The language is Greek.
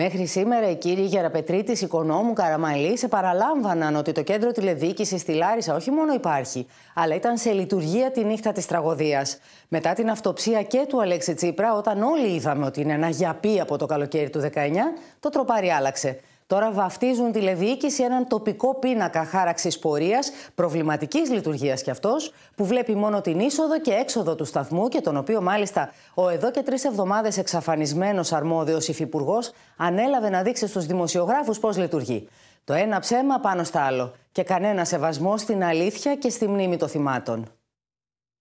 Μέχρι σήμερα οι κύριοι Γεραπετρίτης, Οικονόμου, Καραμαλή σε παραλάμβαναν ότι το κέντρο τηλεδιοίκησης στη Λάρισα όχι μόνο υπάρχει, αλλά ήταν σε λειτουργία τη νύχτα της τραγωδίας. Μετά την αυτοψία και του Αλέξη Τσίπρα, όταν όλοι είδαμε ότι είναι ένα γιαπί από το καλοκαίρι του 19, το τροπάρι άλλαξε. Τώρα βαφτίζουν τη λεβιοίκηση έναν τοπικό πίνακα χάραξης πορείας, προβληματικής λειτουργίας κι αυτός, που βλέπει μόνο την είσοδο και έξοδο του σταθμού και τον οποίο μάλιστα ο εδώ και τρεις εβδομάδες εξαφανισμένος αρμόδιος υφυπουργός ανέλαβε να δείξει στους δημοσιογράφους πώς λειτουργεί. Το ένα ψέμα πάνω στα άλλο και κανένα σεβασμό στην αλήθεια και στη μνήμη των θυμάτων.